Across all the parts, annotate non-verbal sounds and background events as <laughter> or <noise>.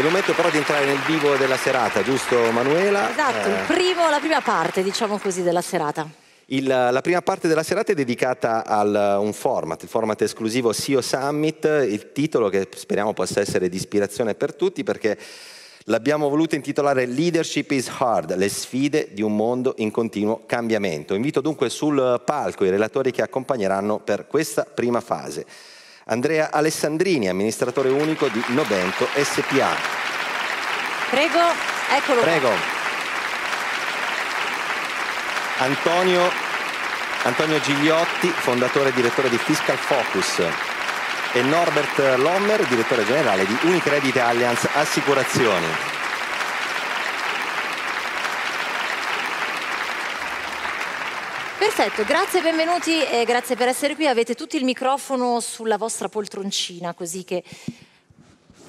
È il momento però di entrare nel vivo della serata, giusto Manuela? Esatto, eh... primo, la prima parte, diciamo così, della serata. Il, la prima parte della serata è dedicata a un format, il format esclusivo SEO Summit, il titolo che speriamo possa essere di ispirazione per tutti perché l'abbiamo voluto intitolare Leadership is Hard, le sfide di un mondo in continuo cambiamento. Invito dunque sul palco i relatori che accompagneranno per questa prima fase. Andrea Alessandrini, amministratore unico di Novento SPA. Prego, eccolo. Prego. Antonio, Antonio Gigliotti, fondatore e direttore di Fiscal Focus e Norbert Lommer, direttore generale di Unicredit Alliance Assicurazioni. Perfetto, grazie, benvenuti e grazie per essere qui. Avete tutti il microfono sulla vostra poltroncina, così che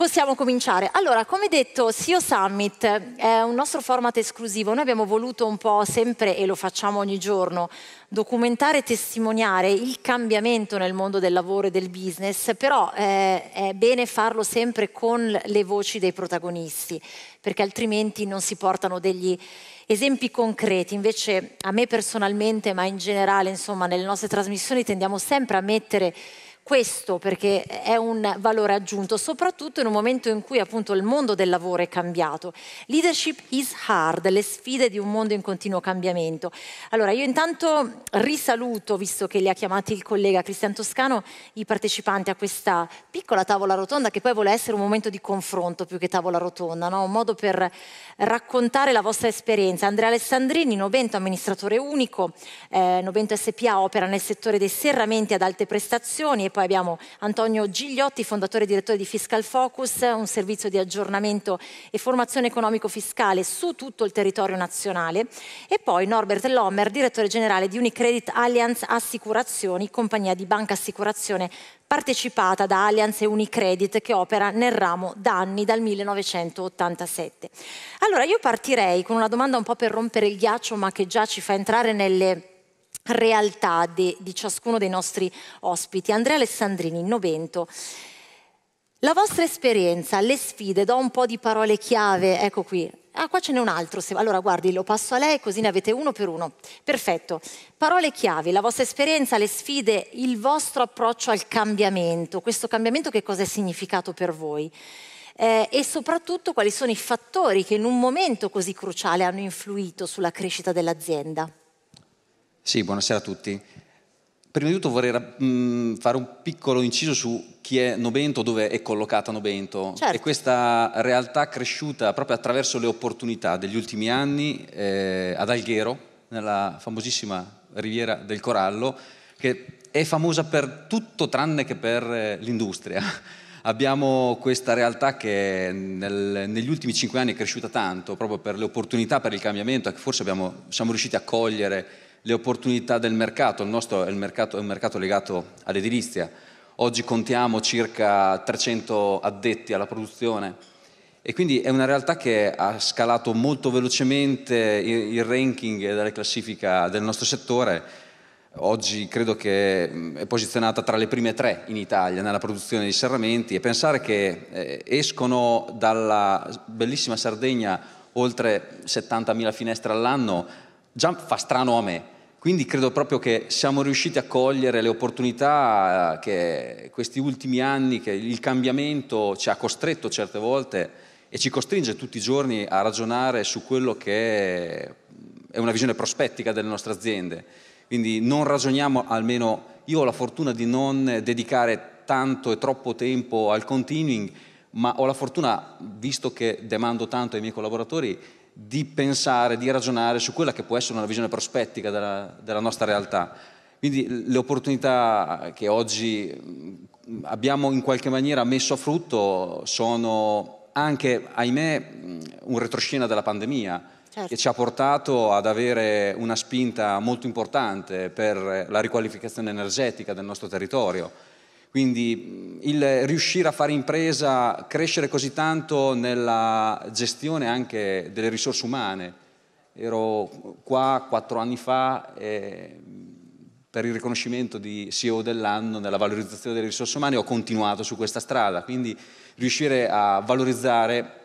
possiamo cominciare. Allora, come detto, SEO Summit è un nostro format esclusivo. Noi abbiamo voluto un po' sempre, e lo facciamo ogni giorno, documentare e testimoniare il cambiamento nel mondo del lavoro e del business, però eh, è bene farlo sempre con le voci dei protagonisti, perché altrimenti non si portano degli esempi concreti. Invece a me personalmente, ma in generale, insomma, nelle nostre trasmissioni tendiamo sempre a mettere questo perché è un valore aggiunto, soprattutto in un momento in cui appunto il mondo del lavoro è cambiato. Leadership is hard, le sfide di un mondo in continuo cambiamento. Allora io intanto risaluto, visto che li ha chiamati il collega Cristian Toscano, i partecipanti a questa piccola tavola rotonda che poi vuole essere un momento di confronto più che tavola rotonda, no? un modo per raccontare la vostra esperienza. Andrea Alessandrini, Novento amministratore unico, eh, Novento SPA opera nel settore dei serramenti ad alte prestazioni poi abbiamo Antonio Gigliotti, fondatore e direttore di Fiscal Focus, un servizio di aggiornamento e formazione economico-fiscale su tutto il territorio nazionale e poi Norbert Lommer, direttore generale di Unicredit Alliance Assicurazioni, compagnia di banca assicurazione partecipata da Allianz e Unicredit che opera nel ramo da anni, dal 1987. Allora io partirei con una domanda un po' per rompere il ghiaccio ma che già ci fa entrare nelle realtà de, di ciascuno dei nostri ospiti. Andrea Alessandrini, Novento. La vostra esperienza, le sfide, do un po' di parole chiave, ecco qui. Ah, qua ce n'è un altro, allora guardi, lo passo a lei così ne avete uno per uno. Perfetto. Parole chiave, la vostra esperienza, le sfide, il vostro approccio al cambiamento. Questo cambiamento che cosa è significato per voi? Eh, e soprattutto quali sono i fattori che in un momento così cruciale hanno influito sulla crescita dell'azienda? Sì, buonasera a tutti. Prima di tutto vorrei mm, fare un piccolo inciso su chi è Nobento, dove è collocata Nobento. Certo. E questa realtà cresciuta proprio attraverso le opportunità degli ultimi anni eh, ad Alghero, nella famosissima riviera del Corallo, che è famosa per tutto tranne che per eh, l'industria. <laughs> Abbiamo questa realtà che nel, negli ultimi cinque anni è cresciuta tanto, proprio per le opportunità, per il cambiamento, che forse abbiamo, siamo riusciti a cogliere le opportunità del mercato. Il nostro è, il mercato, è un mercato legato all'edilizia. Oggi contiamo circa 300 addetti alla produzione e quindi è una realtà che ha scalato molto velocemente il ranking della classifica del nostro settore. Oggi credo che è posizionata tra le prime tre in Italia nella produzione di serramenti e pensare che eh, escono dalla bellissima Sardegna oltre 70.000 finestre all'anno già fa strano a me, quindi credo proprio che siamo riusciti a cogliere le opportunità eh, che questi ultimi anni, che il cambiamento ci ha costretto certe volte e ci costringe tutti i giorni a ragionare su quello che è una visione prospettica delle nostre aziende. Quindi non ragioniamo, almeno io ho la fortuna di non dedicare tanto e troppo tempo al continuing, ma ho la fortuna, visto che demando tanto ai miei collaboratori, di pensare, di ragionare su quella che può essere una visione prospettica della, della nostra realtà. Quindi le opportunità che oggi mm, abbiamo in qualche maniera messo a frutto sono anche, ahimè, mm, un retroscena della pandemia certo. che ci ha portato ad avere una spinta molto importante per la riqualificazione energetica del nostro territorio quindi il riuscire a fare impresa, crescere così tanto nella gestione anche delle risorse umane. Ero qua quattro anni fa eh, per il riconoscimento di CEO dell'anno nella valorizzazione delle risorse umane, ho continuato su questa strada, quindi riuscire a valorizzare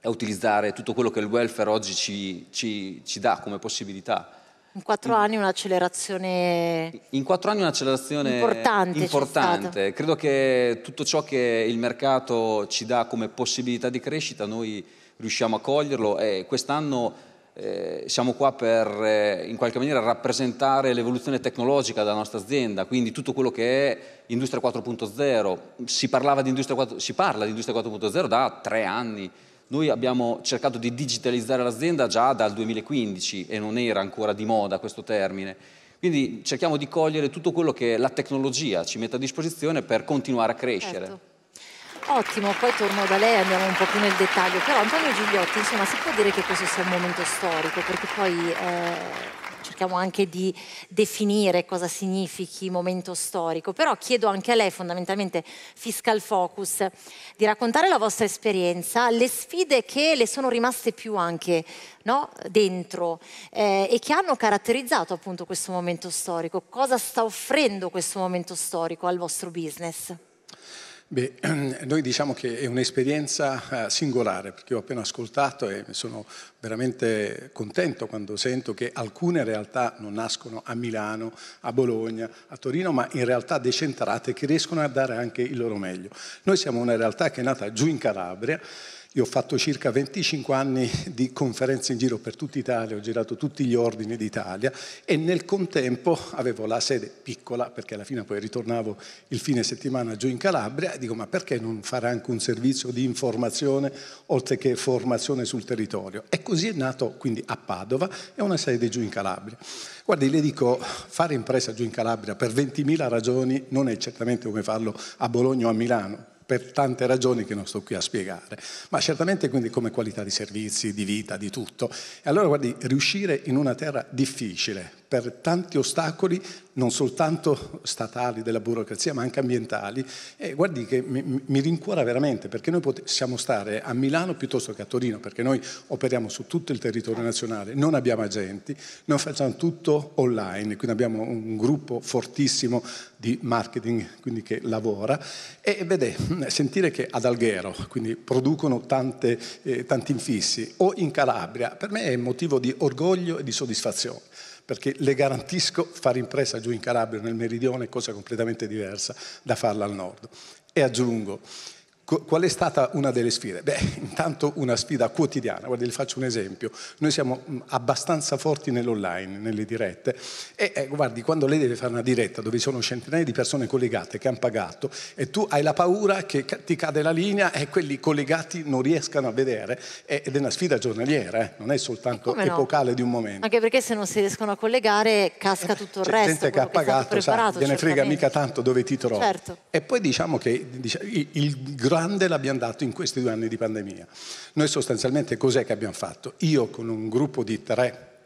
e a utilizzare tutto quello che il welfare oggi ci, ci, ci dà come possibilità in quattro anni un'accelerazione in quattro anni un'accelerazione importante, importante. credo che tutto ciò che il mercato ci dà come possibilità di crescita noi riusciamo a coglierlo e quest'anno eh, siamo qua per eh, in qualche maniera rappresentare l'evoluzione tecnologica della nostra azienda, quindi tutto quello che è industria 4.0, si, parlava di industria 4, si parla di industria 4.0 da tre anni, noi abbiamo cercato di digitalizzare l'azienda già dal 2015 e non era ancora di moda questo termine. Quindi cerchiamo di cogliere tutto quello che la tecnologia ci mette a disposizione per continuare a crescere. Certo. Ottimo, poi torno da lei e andiamo un po' più nel dettaglio, però Antonio Gigliotti, insomma, si può dire che questo sia un momento storico, perché poi eh cerchiamo anche di definire cosa significhi momento storico, però chiedo anche a lei fondamentalmente Fiscal Focus di raccontare la vostra esperienza, le sfide che le sono rimaste più anche no, dentro eh, e che hanno caratterizzato appunto questo momento storico, cosa sta offrendo questo momento storico al vostro business? Beh, <clears throat> noi diciamo che è un'esperienza eh, singolare, perché ho appena ascoltato e sono veramente contento quando sento che alcune realtà non nascono a Milano, a Bologna, a Torino, ma in realtà decentrate che riescono a dare anche il loro meglio. Noi siamo una realtà che è nata giù in Calabria, io ho fatto circa 25 anni di conferenze in giro per tutta Italia, ho girato tutti gli ordini d'Italia e nel contempo avevo la sede piccola, perché alla fine poi ritornavo il fine settimana giù in Calabria, e dico ma perché non fare anche un servizio di informazione oltre che formazione sul territorio? E così è nato quindi a Padova e una sede giù in Calabria. Guardi, le dico, fare impresa giù in Calabria per 20.000 ragioni non è certamente come farlo a Bologna o a Milano, per tante ragioni che non sto qui a spiegare, ma certamente quindi come qualità di servizi, di vita, di tutto. E allora guardi, riuscire in una terra difficile, per tanti ostacoli, non soltanto statali della burocrazia, ma anche ambientali. E guardi che mi, mi rincuora veramente, perché noi possiamo stare a Milano piuttosto che a Torino, perché noi operiamo su tutto il territorio nazionale, non abbiamo agenti, noi facciamo tutto online, quindi abbiamo un gruppo fortissimo di marketing quindi che lavora e vede, sentire che ad Alghero quindi producono tante, eh, tanti infissi o in Calabria per me è motivo di orgoglio e di soddisfazione perché le garantisco fare impresa giù in Calabria, nel meridione, è cosa completamente diversa da farla al nord. E aggiungo, Qual è stata una delle sfide? Beh, <laughs> intanto una sfida quotidiana, guarda, vi faccio un esempio, noi siamo mm, abbastanza forti nell'online, nelle dirette, e eh, guardi, quando lei deve fare una diretta dove ci sono centinaia di persone collegate che hanno pagato e tu hai la paura che ti cade la linea e quelli collegati non riescano a vedere, eh, ed è una sfida giornaliera, eh? non è soltanto no? epocale di un momento. Anche perché se non si riescono a collegare casca eh, tutto il C'è resto. Gente che ha pagato, che sa, ne frega mica tanto dove titolo. Certo. E poi diciamo che il grosso bande l'abbiamo dato in questi due anni di pandemia. Noi sostanzialmente cos'è che abbiamo fatto? Io con un gruppo di tre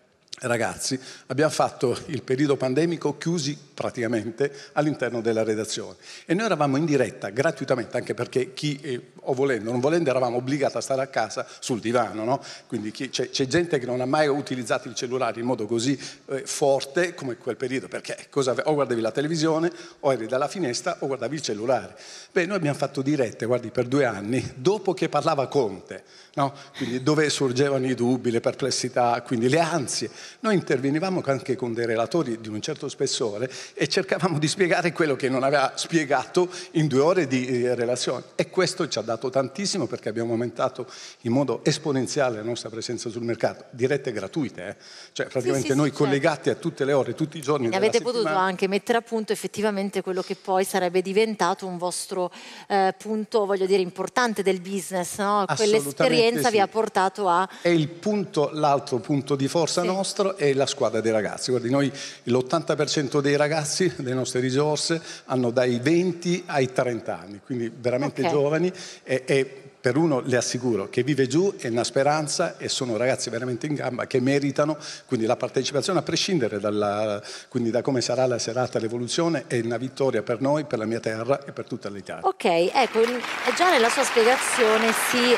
ragazzi abbiamo fatto il periodo pandemico chiusi praticamente all'interno della redazione e noi eravamo in diretta gratuitamente anche perché chi eh, o volendo o non volendo eravamo obbligati a stare a casa sul divano no? quindi chi, c'è, c'è, gente che non ha mai utilizzato il cellulare in modo così eh, forte come quel periodo perché cosa, o guardavi la televisione o eri dalla finestra o guardavi il cellulare beh noi abbiamo fatto dirette guardi per due anni dopo che parlava Conte no? quindi dove sorgevano i dubbi le perplessità quindi le ansie noi intervenivamo anche con dei relatori di un certo spessore e cercavamo di spiegare quello che non aveva spiegato in due ore di eh, relazione. E questo ci ha dato tantissimo perché abbiamo aumentato in modo esponenziale la nostra presenza sul mercato, dirette gratuite, eh? cioè praticamente sì, sì, noi sì, certo. collegati certo. a tutte le ore, tutti i giorni. E avete settimana. potuto anche mettere a punto effettivamente quello che poi sarebbe diventato un vostro eh, punto, voglio dire, importante del business, no? quell'esperienza vi ha portato a... È il punto, l'altro punto di forza nostra all'estero è la squadra dei ragazzi. Guardi, noi l'80% dei ragazzi, <laughs> delle nostre risorse, hanno dai 20 ai 30 anni, quindi veramente okay. giovani e, e per uno le assicuro che vive giù è una speranza e sono ragazzi veramente in gamba che meritano quindi la partecipazione a prescindere dalla, da come sarà la serata l'evoluzione è una vittoria per noi, per la mia terra e per tutta l'Italia. Ok, ecco, eh, già nella sua spiegazione sì,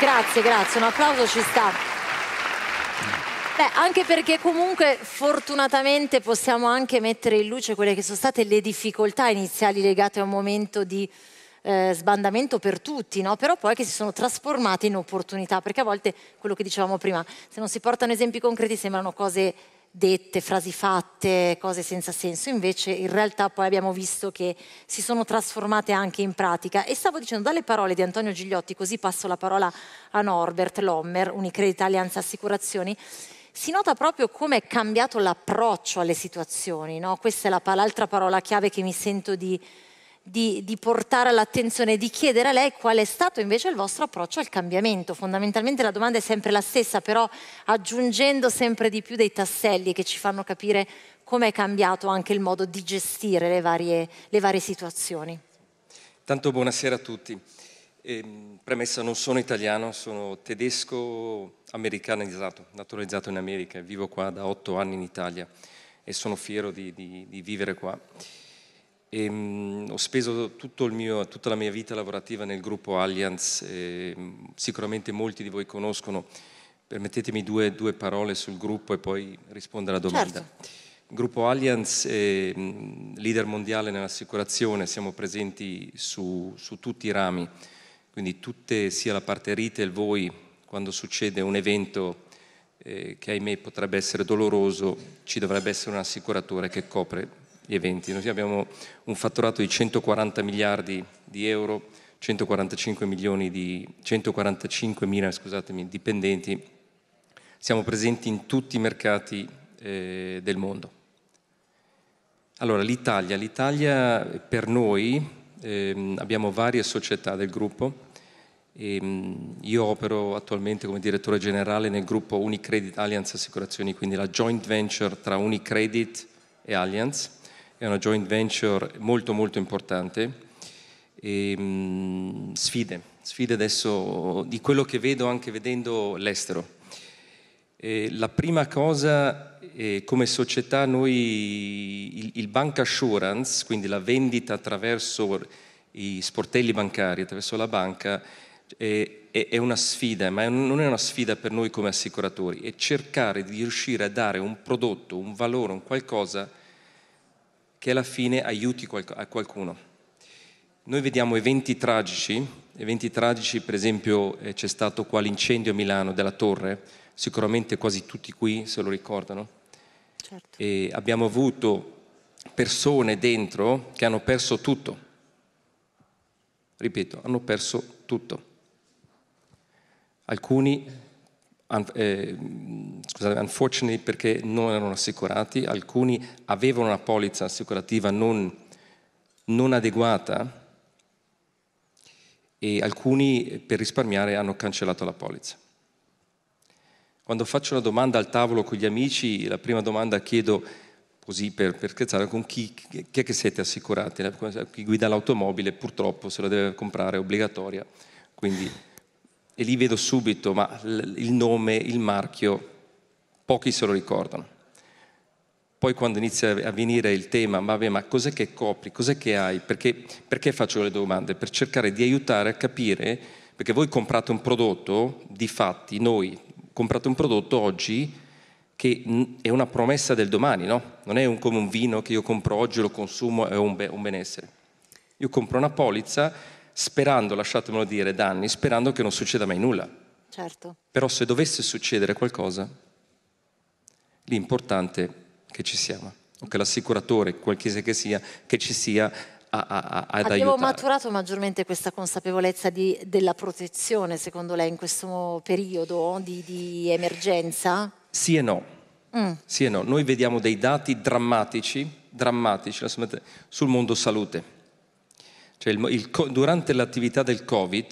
grazie, grazie, un applauso ci sta. Beh, anche perché comunque fortunatamente possiamo anche mettere in luce quelle che sono state le difficoltà iniziali legate a un momento di eh, sbandamento per tutti, no? però poi che si sono trasformate in opportunità, perché a volte quello che dicevamo prima, se non si portano esempi concreti sembrano cose dette, frasi fatte, cose senza senso, invece in realtà poi abbiamo visto che si sono trasformate anche in pratica e stavo dicendo dalle parole di Antonio Gigliotti, così passo la parola a Norbert Lommer, Unicredit Allianz Assicurazioni, si nota proprio come è cambiato l'approccio alle situazioni, no? questa è la, l'altra parola chiave che mi sento di, di, di, portare all'attenzione, di chiedere a lei qual è stato invece il vostro approccio al cambiamento. Fondamentalmente la domanda è sempre la stessa, però aggiungendo sempre di più dei tasselli che ci fanno capire come è cambiato anche il modo di gestire le varie, le varie situazioni. Tanto buonasera a tutti. E, ehm, premessa, non sono italiano, sono tedesco americanizzato, naturalizzato in America, vivo qua da otto anni in Italia e sono fiero di, di, di vivere qua. E, ehm, mh, ho speso mio, tutta la mia vita lavorativa nel gruppo Allianz, e, ehm, mh, sicuramente molti di voi conoscono. Permettetemi due, due, parole sul gruppo e poi rispondere alla domanda. Certo. gruppo Allianz leader mondiale nell'assicurazione, siamo presenti su, su tutti i rami quindi tutte, sia la parte retail, voi, quando succede un evento eh, che ahimè potrebbe essere doloroso, ci dovrebbe essere un assicuratore che copre gli eventi. Noi abbiamo un fatturato di 140 miliardi di euro, 145 milioni di, 145 mila, scusatemi, dipendenti, siamo presenti in tutti i mercati eh, del mondo. Allora, l'Italia. L'Italia per noi, eh, abbiamo varie società del gruppo, e ehm, io opero attualmente come direttore generale nel gruppo Unicredit Allianz Assicurazioni, quindi la joint venture tra Unicredit e Allianz. È una joint venture molto molto importante. E, ehm, sfide, sfide adesso di quello che vedo anche vedendo l'estero. E la prima cosa, eh, come società, noi il, il bank assurance, quindi la vendita attraverso i sportelli bancari, attraverso la banca, e, e, è una sfida, ma non è una sfida per noi come assicuratori, è cercare di riuscire a dare un prodotto, un valore, un qualcosa che alla fine aiuti a qualcuno. Noi vediamo eventi tragici, eventi tragici per esempio eh, c'è stato qua l'incendio a Milano della torre, sicuramente quasi tutti qui se lo ricordano. Certo. E abbiamo avuto persone dentro che hanno perso tutto. Ripeto, hanno perso tutto alcuni un, eh, scusate, unfortunately perché non erano assicurati, alcuni avevano una polizza assicurativa non, non adeguata e alcuni per risparmiare hanno cancellato la polizza. Quando faccio una domanda al tavolo con gli amici, la prima domanda chiedo, così per, per scherzare, con chi, chi, è che siete assicurati? Chi guida l'automobile purtroppo se la deve comprare è obbligatoria, quindi e lì vedo subito, ma il nome, il marchio, pochi se lo ricordano. Poi quando inizia a venire il tema, vabbè, ma cos'è che copri, cos'è che hai? Perché, perché faccio le domande? Per cercare di aiutare a capire, perché voi comprate un prodotto, di fatti, noi comprate un prodotto oggi che è una promessa del domani, no? Non è un, come un vino che io compro oggi, lo consumo, è un, be- un benessere. Io compro una polizza sperando, lasciatemelo dire, da anni, sperando che non succeda mai nulla. Certo. Però se dovesse succedere qualcosa, l'importante è che ci siamo, o che l'assicuratore, qualsiasi che sia, che ci sia a, a, a, ad Abbiamo aiutare. maturato maggiormente questa consapevolezza di, della protezione, secondo lei, in questo periodo di, di emergenza? Sì e no. Mm. Sì e no. Noi vediamo dei dati drammatici, drammatici sul mondo salute cioè il, il, durante l'attività del Covid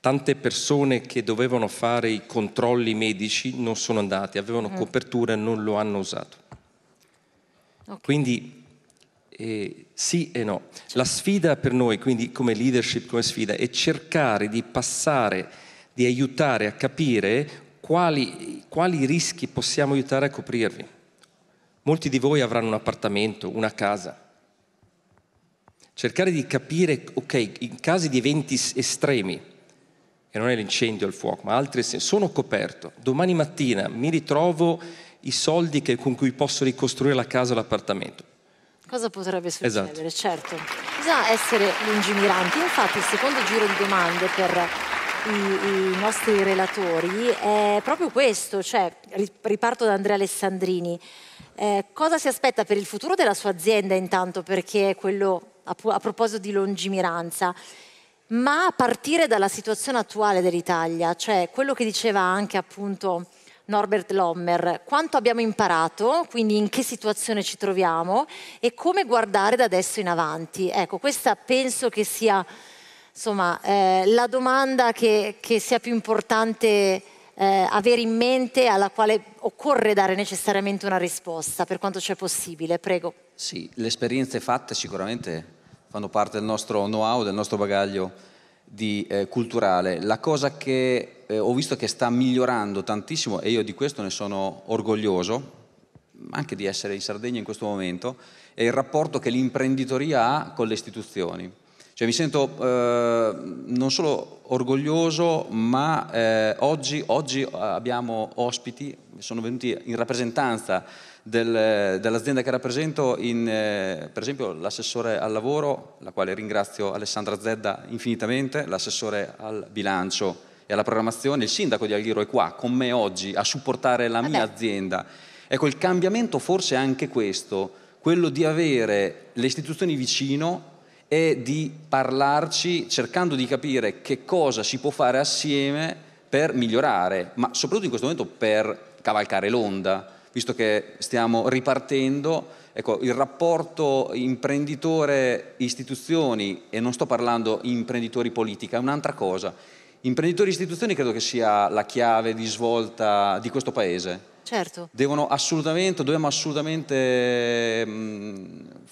tante persone che dovevano fare i controlli medici non sono andate, avevano mm. copertura e non lo hanno usato. Okay. Quindi eh, sì e no. La sfida per noi, quindi come leadership, come sfida, è cercare di passare, di aiutare a capire quali, quali rischi possiamo aiutare a coprirvi. Molti di voi avranno un appartamento, una casa cercare di capire, ok, in caso di eventi estremi, e non è l'incendio o il fuoco, ma altri sono coperto, domani mattina mi ritrovo i soldi che, con cui posso ricostruire la casa o l'appartamento. Cosa potrebbe succedere? Esatto. Certo, bisogna essere lungimiranti. Infatti il secondo giro di domande per i, i nostri relatori è proprio questo, cioè riparto da Andrea Alessandrini. Eh, cosa si aspetta per il futuro della sua azienda intanto, perché è quello a, a proposito di lungimiranza, ma a partire dalla situazione attuale dell'Italia, cioè quello che diceva anche appunto Norbert Lommer, quanto abbiamo imparato, quindi in che situazione ci troviamo e come guardare da adesso in avanti. Ecco, questa penso che sia insomma, eh, la domanda che, che, sia più importante eh, avere in mente, alla quale occorre dare necessariamente una risposta, per quanto c'è possibile. Prego. Sì, le esperienze fatte sicuramente fanno parte del nostro know-how, del nostro bagaglio di, eh, culturale. La cosa che eh, ho visto che sta migliorando tantissimo, e io di questo ne sono orgoglioso, anche di essere in Sardegna in questo momento, è il rapporto che l'imprenditoria ha con le istituzioni. Cioè mi sento eh, non solo orgoglioso, ma eh, oggi, oggi, eh, abbiamo ospiti, sono venuti in rappresentanza del, dell'azienda che rappresento, in, eh, per esempio l'assessore al lavoro, la quale ringrazio Alessandra Zedda infinitamente, l'assessore al bilancio e alla programmazione, il sindaco di Alghiro è qua con me oggi a supportare la Vabbè. mia azienda. Ecco, il cambiamento forse è anche questo, quello di avere le istituzioni vicino è di parlarci cercando di capire che cosa si può fare assieme per migliorare, ma soprattutto in questo momento per cavalcare l'onda, visto che stiamo ripartendo. Ecco, il rapporto imprenditore-istituzioni, e non sto parlando imprenditori politica, è un'altra cosa. Imprenditori-istituzioni credo che sia la chiave di svolta di questo paese. Certo. Devono assolutamente, dobbiamo assolutamente mm,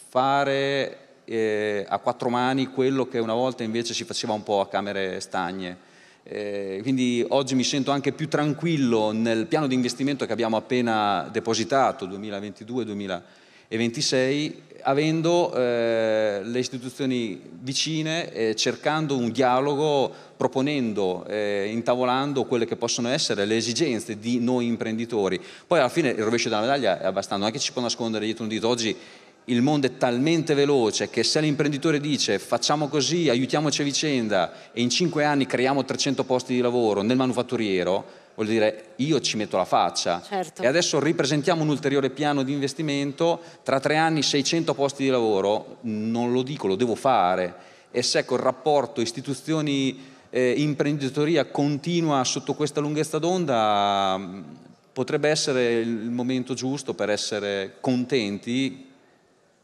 fare eh, a quattro mani quello che una volta invece si faceva un po' a camere stagne. Eh, quindi oggi mi sento anche più tranquillo nel piano di investimento che abbiamo appena depositato 2022-2026, avendo eh, le istituzioni vicine, eh, cercando un dialogo, proponendo, eh, intavolando quelle che possono essere le esigenze di noi imprenditori. Poi alla fine il rovescio della medaglia è abbastanza, non è che ci può nascondere dietro un dito. Oggi il mondo è talmente veloce che se l'imprenditore dice facciamo così, aiutiamoci a vicenda e in cinque anni creiamo 300 posti di lavoro nel manufatturiero, vuol dire io ci metto la faccia. Certo. E adesso ripresentiamo un ulteriore piano di investimento, tra tre anni 600 posti di lavoro, non lo dico, lo devo fare. E se ecco il rapporto istituzioni... Eh, imprenditoria continua sotto questa lunghezza d'onda potrebbe essere il momento giusto per essere contenti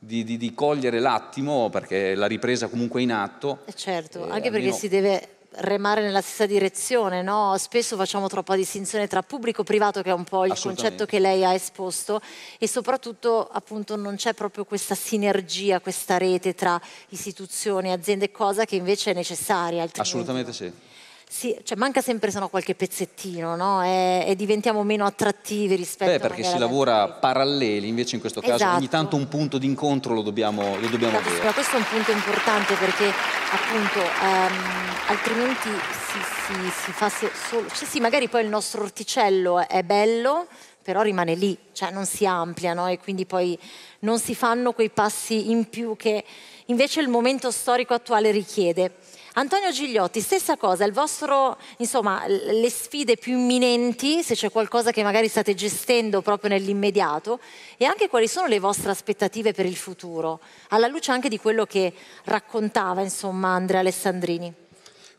di, di, di, cogliere l'attimo, perché la ripresa comunque è in atto. Eh, certo, eh, anche almeno... perché si deve remare nella stessa direzione, no? spesso facciamo troppa distinzione tra pubblico e privato che è un po' il concetto che lei ha esposto e soprattutto appunto non c'è proprio questa sinergia, questa rete tra istituzioni aziende, cosa che invece è necessaria. Altrimenti... Assolutamente sì. Sì, cioè manca sempre se no qualche pezzettino, no? E, e, diventiamo meno attrattivi rispetto a... Beh, perché si lavora paralleli, invece in questo caso esatto. ogni tanto un punto d'incontro lo dobbiamo, lo dobbiamo esatto, avere. questo è un punto importante perché appunto ehm, altrimenti si, si, si fa solo... Cioè sì, magari poi il nostro orticello è bello, però rimane lì, cioè non si amplia, no? E quindi poi non si fanno quei passi in più che invece il momento storico attuale richiede. Antonio Gigliotti, stessa cosa, il vostro, insomma, le sfide più imminenti, se c'è qualcosa che magari state gestendo proprio nell'immediato, e anche quali sono le vostre aspettative per il futuro, alla luce anche di quello che raccontava, insomma, Andrea Alessandrini.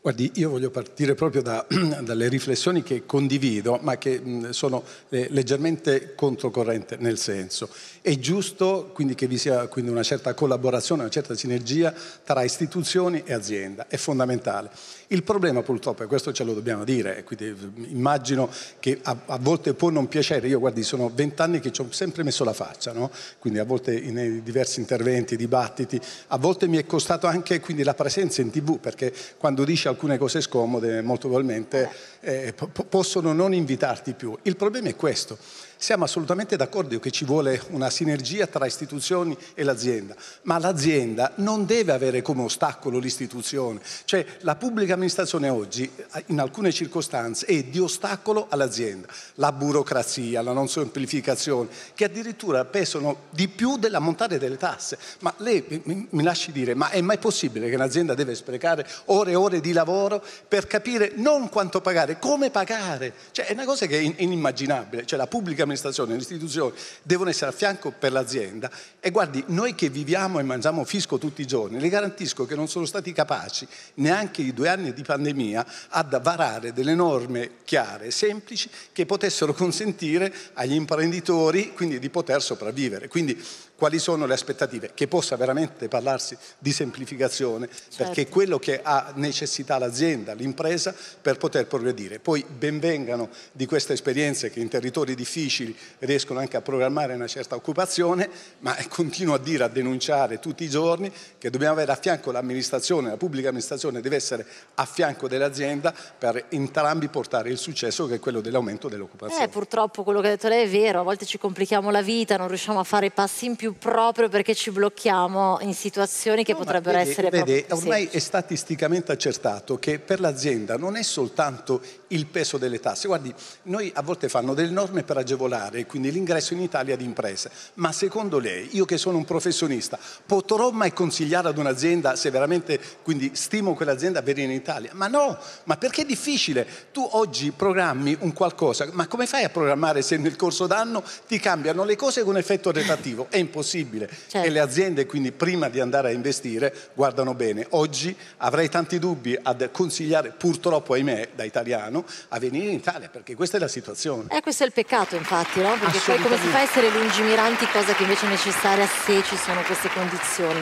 Guardi, io voglio partire proprio da, <clears throat> dalle riflessioni che condivido, ma che mh, sono eh, leggermente controcorrente nel senso. È giusto quindi che vi sia quindi, una certa collaborazione, una certa sinergia tra istituzioni e azienda, è fondamentale. Il problema purtroppo, e questo ce lo dobbiamo dire, quindi immagino che a, a volte può non piacere, io guardi sono vent'anni che ci ho sempre messo la faccia, no? quindi a volte nei eh, diversi interventi, dibattiti, a volte mi è costato anche quindi, la presenza in tv, perché quando dice alcune cose scomode molto probabilmente eh, possono non invitarti più. Il problema è questo, siamo assolutamente d'accordo che ci vuole una sinergia tra istituzioni e l'azienda, ma l'azienda non deve avere come ostacolo l'istituzione, cioè la pubblica amministrazione oggi in alcune circostanze è di ostacolo all'azienda, la burocrazia, la non semplificazione, che addirittura pesano di più della montata delle tasse. Ma lei mi lasci dire, ma è mai possibile che un'azienda deve sprecare ore e ore di lavoro per capire non quanto pagare, come pagare? Cioè è una cosa che è inimmaginabile, cioè la pubblica amministrazioni, le istituzioni devono essere a fianco per l'azienda e guardi, noi che viviamo e mangiamo fisco tutti i giorni, le garantisco che non sono stati capaci neanche i due anni di pandemia ad varare delle norme chiare, semplici, che potessero consentire agli imprenditori quindi di poter sopravvivere. Quindi quali sono le aspettative, che possa veramente parlarsi di semplificazione, certo. perché è quello che ha necessità l'azienda, l'impresa, per poter progredire. Poi benvengano di queste esperienze che in territori difficili riescono anche a programmare una certa occupazione, ma <laughs> continuo a dire, a denunciare tutti i giorni che dobbiamo avere a fianco l'amministrazione, la pubblica amministrazione deve essere a fianco dell'azienda per entrambi portare il successo che è quello dell'aumento dell'occupazione. Eh, purtroppo quello che ha detto lei è vero, a volte ci complichiamo la vita, non riusciamo a fare passi in più più proprio perché ci blocchiamo in situazioni che no, potrebbero vede, essere vede, proprio ormai semplici. è statisticamente accertato che per l'azienda non è soltanto il peso delle tasse. Guardi, noi a volte fanno delle norme per agevolare quindi l'ingresso in Italia di imprese, ma secondo lei, io che sono un professionista, potrò mai consigliare ad un'azienda se veramente quindi stimo quell'azienda per venire in Italia? Ma no, ma perché è difficile? Tu oggi programmi un qualcosa, ma come fai a programmare se nel corso d'anno ti cambiano le cose con effetto retativo? È impossibile possibile certo. e le certo. aziende quindi prima di andare a investire guardano bene. Oggi avrei tanti dubbi ad consigliare purtroppo ahimè da italiano a venire in Italia perché questa è la situazione. Eh, questo è il peccato infatti, no? perché poi come si fa a essere lungimiranti, cosa che invece è necessaria se ci sono queste condizioni.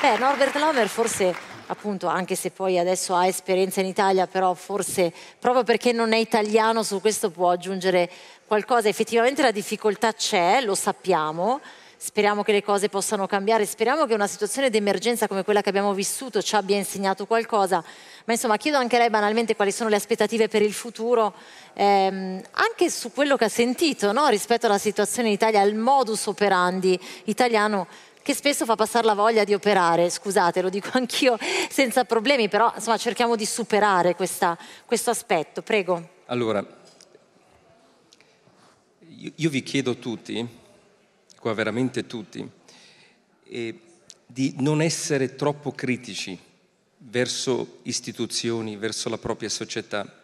Beh, Norbert Lover forse appunto anche se poi adesso ha esperienza in Italia, però forse proprio perché non è italiano su questo può aggiungere qualcosa. Effettivamente la difficoltà c'è, lo sappiamo, speriamo che le cose possano cambiare, speriamo che una situazione d'emergenza come quella che abbiamo vissuto ci abbia insegnato qualcosa, ma insomma chiedo anche a lei banalmente quali sono le aspettative per il futuro, ehm, anche su quello che ha sentito no? rispetto alla situazione in Italia, al modus operandi italiano che spesso fa passare la voglia di operare, scusate, lo dico <laughs> anch'io senza problemi, però insomma cerchiamo di superare questa, questo aspetto, prego. Allora, io, io vi chiedo tutti, qua veramente tutti, e di non essere troppo critici verso istituzioni, verso la propria società.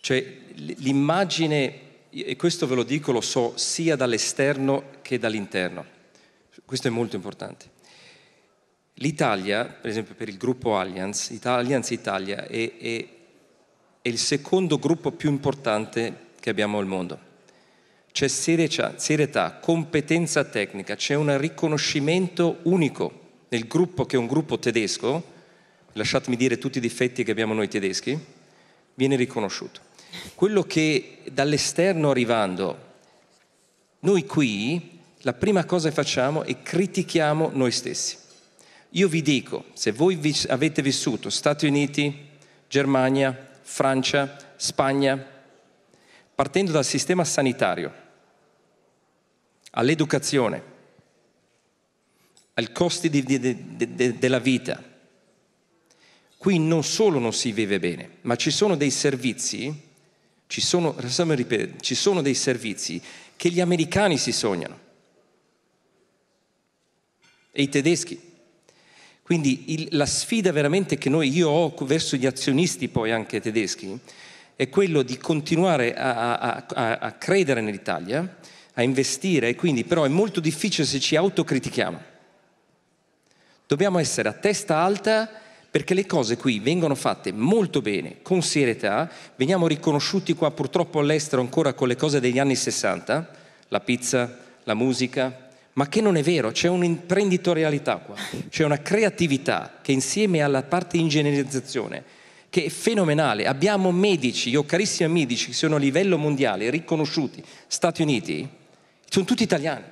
Cioè l'immagine, e questo ve lo dico, lo so, sia dall'esterno che dall'interno. Questo è molto importante. L'Italia, per esempio per il gruppo Allianz, Allianz Italia è, è, è il secondo gruppo più importante che abbiamo al mondo c'è serietà, serietà competenza tecnica, c'è un riconoscimento unico nel gruppo che è un gruppo tedesco, lasciatemi dire tutti i difetti che abbiamo noi tedeschi, viene riconosciuto. Quello che dall'esterno arrivando, noi qui la prima cosa che facciamo è critichiamo noi stessi. Io vi dico, se voi avete vissuto Stati Uniti, Germania, Francia, Spagna, partendo dal sistema sanitario, all'educazione, ai costi di, di, di, della vita. Qui non solo non si vive bene, ma ci sono dei servizi, ci sono, ripetere, ci sono dei servizi che gli americani si sognano e i tedeschi. Quindi il, la sfida veramente che noi, io ho verso gli azionisti poi anche tedeschi è quello di continuare a, a, a, a credere nell'Italia, a investire e quindi però è molto difficile se ci autocritichiamo. Dobbiamo essere a testa alta perché le cose qui vengono fatte molto bene, con serietà, veniamo riconosciuti qua purtroppo all'estero ancora con le cose degli anni 60, la pizza, la musica, ma che non è vero, c'è un'imprenditorialità qua, c'è una creatività che insieme alla parte ingegnerizzazione che è fenomenale. Abbiamo medici, io carissimi medici, che sono a livello mondiale riconosciuti, Stati Uniti, sono tutti italiani.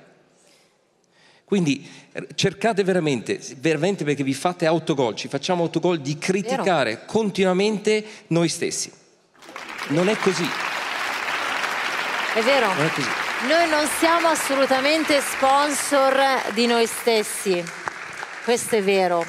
Quindi eh, cercate veramente, veramente perché vi fate autogol, ci facciamo autogol di criticare Vero. continuamente noi stessi. Non è così. È vero. Non è così. Noi non siamo assolutamente sponsor di noi stessi. Questo è vero.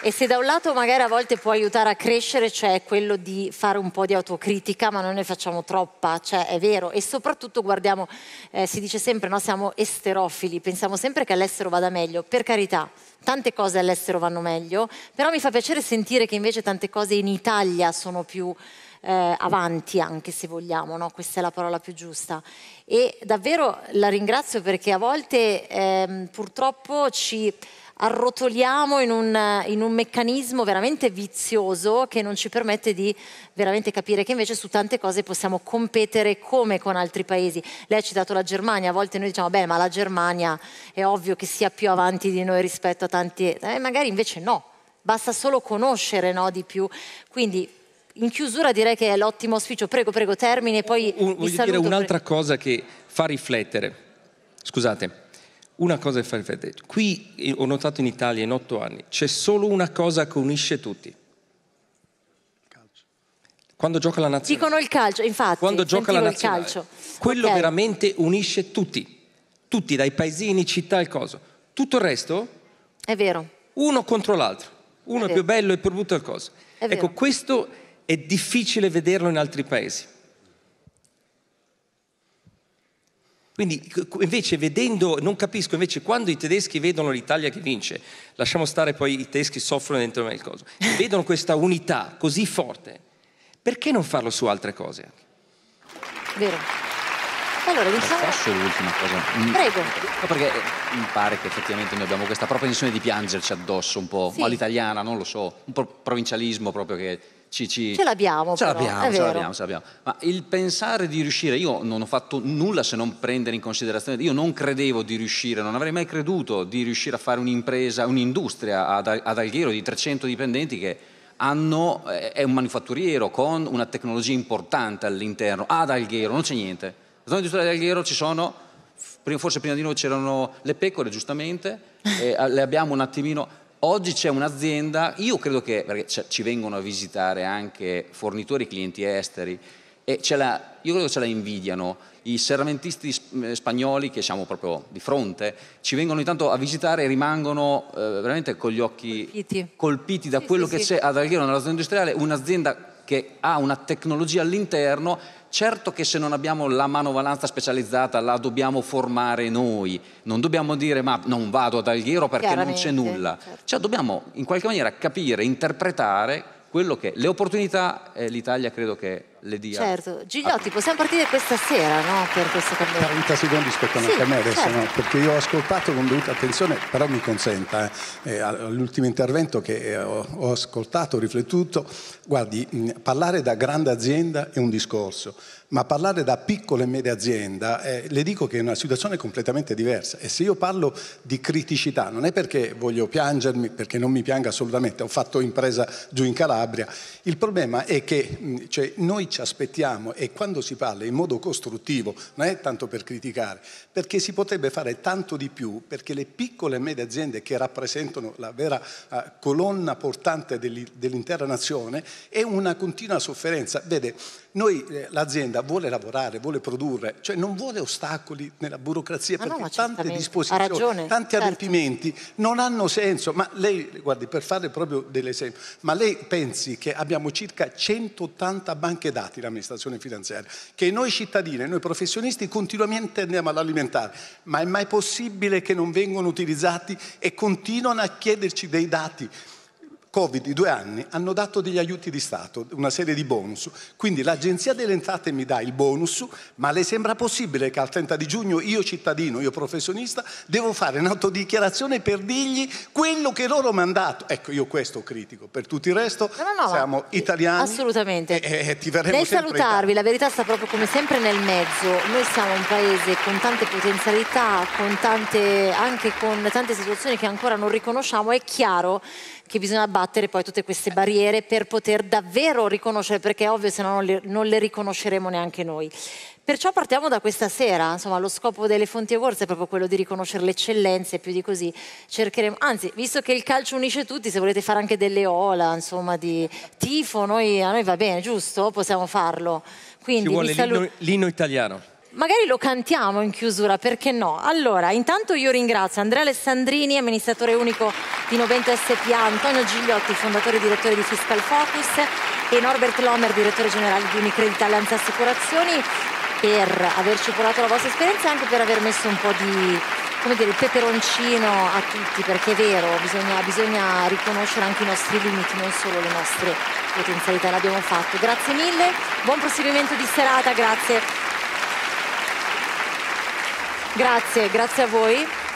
E se da un lato magari a volte può aiutare a crescere, cioè quello di fare un po' di autocritica, ma non ne facciamo troppa, cioè è vero. E soprattutto guardiamo, eh, si dice sempre, no, siamo esterofili, pensiamo sempre che all'estero vada meglio. Per carità, tante cose all'estero vanno meglio, però mi fa piacere sentire che invece tante cose in Italia sono più... Eh, avanti anche se vogliamo, no? questa è la parola più giusta. E davvero la ringrazio perché a volte ehm, purtroppo ci arrotoliamo in un, in un, meccanismo veramente vizioso che non ci permette di veramente capire che invece su tante cose possiamo competere come con altri paesi. Lei ha citato la Germania, a volte noi diciamo beh ma la Germania è ovvio che sia più avanti di noi rispetto a tanti, eh, magari invece no, basta solo conoscere no, di più. Quindi in chiusura direi che è l'ottimo auspicio, prego prego termine e poi... Un, voglio saluto. dire un'altra cosa che fa riflettere, scusate una cosa è far vedere. Qui ho notato in Italia in otto anni c'è solo una cosa che unisce tutti. Calcio. Quando gioca la nazionale. Dicono il calcio, infatti. Quando gioca la nazionale. Calcio. Quello okay. veramente unisce tutti. Tutti, dai paesini, città e cose. Tutto il resto? È vero. Uno contro l'altro. Uno è, è più bello e più brutto al coso. Ecco, questo è difficile vederlo in altri paesi. Quindi invece vedendo, non capisco invece quando i tedeschi vedono l'Italia che vince, lasciamo stare poi i tedeschi soffrono dentro il coso, vedono questa unità così forte, perché non farlo su altre cose? Vero. Allora, diciamo... Posso l'ultima cosa? Mm. Prego. No, perché eh, mi pare che effettivamente noi abbiamo questa propensione di piangerci addosso un po', sì. all'italiana, non lo so, un po' provincialismo proprio che ci, ci... Ce l'abbiamo ce l'abbiamo, ce l'abbiamo, ce l'abbiamo, Ma il pensare di riuscire, io non ho fatto nulla se non prendere in considerazione, io non credevo di riuscire, non avrei mai creduto di riuscire a fare un'impresa, un'industria ad, Alghero di 300 dipendenti che hanno, eh, è un manifatturiero con una tecnologia importante all'interno, ad Alghero non c'è niente. La zona industriale di Alghero ci sono forse prima di noi c'erano le pecore, giustamente, <laughs> eh, le abbiamo un attimino Oggi c'è un'azienda, io credo che, perché ci vengono a visitare anche fornitori, clienti esteri, e la, io credo che ce la invidiano. I serramentisti eh, spagnoli, che siamo proprio di fronte, ci vengono intanto a visitare e rimangono eh, veramente con gli occhi colpiti, colpiti da sì, quello sì, che sì. c'è ad Alghero nella zona industriale, un'azienda che ha una tecnologia all'interno Certo che se non abbiamo la manovalanza specializzata la dobbiamo formare noi, non dobbiamo dire ma non vado ad Alghero perché non c'è nulla, certo. cioè dobbiamo in qualche maniera capire, interpretare quello che le opportunità eh, l'Italia credo che le dia. Certo, Gigliotti, possiamo partire questa sera no? per questo cammino? 30 secondi spettano sì, anche a me adesso, certo. no? perché io ho ascoltato con dovuta attenzione, però mi consenta, eh, eh all'ultimo intervento che eh, ho, ho ascoltato, ho riflettuto, guardi, parlare da grande azienda è un discorso, ma parlare da piccola e media azienda, eh, le dico che è una situazione completamente diversa e se io parlo di criticità non è perché voglio piangermi, perché non mi pianga assolutamente, ho fatto impresa giù in Calabria, il problema è che cioè, noi ci aspettiamo, e quando si parla in modo costruttivo, non è tanto per criticare, perché si potrebbe fare tanto di più, perché le piccole e medie aziende che rappresentano la vera eh, colonna portante dell'intera nazione è una continua sofferenza. Vede, noi eh, l'azienda vuole lavorare, vuole produrre, cioè non vuole ostacoli nella burocrazia, ah, ma perché no, tante disposizioni, ragione, tanti certo. adempimenti non hanno senso. Ma lei, guardi, per fare proprio dell'esempio, ma lei pensi che abbiamo circa 180 banche dati? dati l'amministrazione finanziaria, che noi cittadini, noi professionisti continuamente andiamo ad alimentare, ma è mai possibile che non vengano utilizzati e continuano a chiederci dei dati? Covid i due anni hanno dato degli aiuti di Stato, una serie di bonus. Quindi l'Agenzia delle Entrate mi dà il bonus, ma le sembra possibile che al 30 di giugno io cittadino, io professionista, devo fare un'autodichiarazione per dirgli quello che loro mi hanno dato? Ecco, io questo critico. Per tutto il resto no, no, siamo italiani. Assolutamente. E, e ti verremo Lei salutarvi, la verità sta proprio come sempre nel mezzo. Noi siamo un paese con tante potenzialità, con tante, anche con tante situazioni che ancora non riconosciamo. È chiaro che bisogna abbattere poi tutte queste barriere per poter davvero riconoscere, perché è ovvio se no non le, non le riconosceremo neanche noi. Perciò partiamo da questa sera, insomma lo scopo delle Fonti Awards è proprio quello di riconoscere le eccellenze, più di così cercheremo, anzi visto che il calcio unisce tutti, se volete fare anche delle ola, insomma di tifo, noi, a noi va bene, giusto? Possiamo farlo. Quindi, Ci vuole salu- l'inno, l'inno italiano. Magari lo cantiamo in chiusura, perché no? Allora, intanto io ringrazio Andrea Alessandrini, amministratore unico di Novento SPA, Antonio Gigliotti, fondatore e direttore di Fiscal Focus e Norbert Lomer, direttore generale di Unicredit Allianz Assicurazioni per averci portato la vostra esperienza e anche per aver messo un po' di come dire, peperoncino a tutti, perché è vero, bisogna, bisogna riconoscere anche i nostri limiti, non solo le nostre potenzialità, l'abbiamo fatto. Grazie mille, buon proseguimento di serata, grazie Grazie, grazie a voi.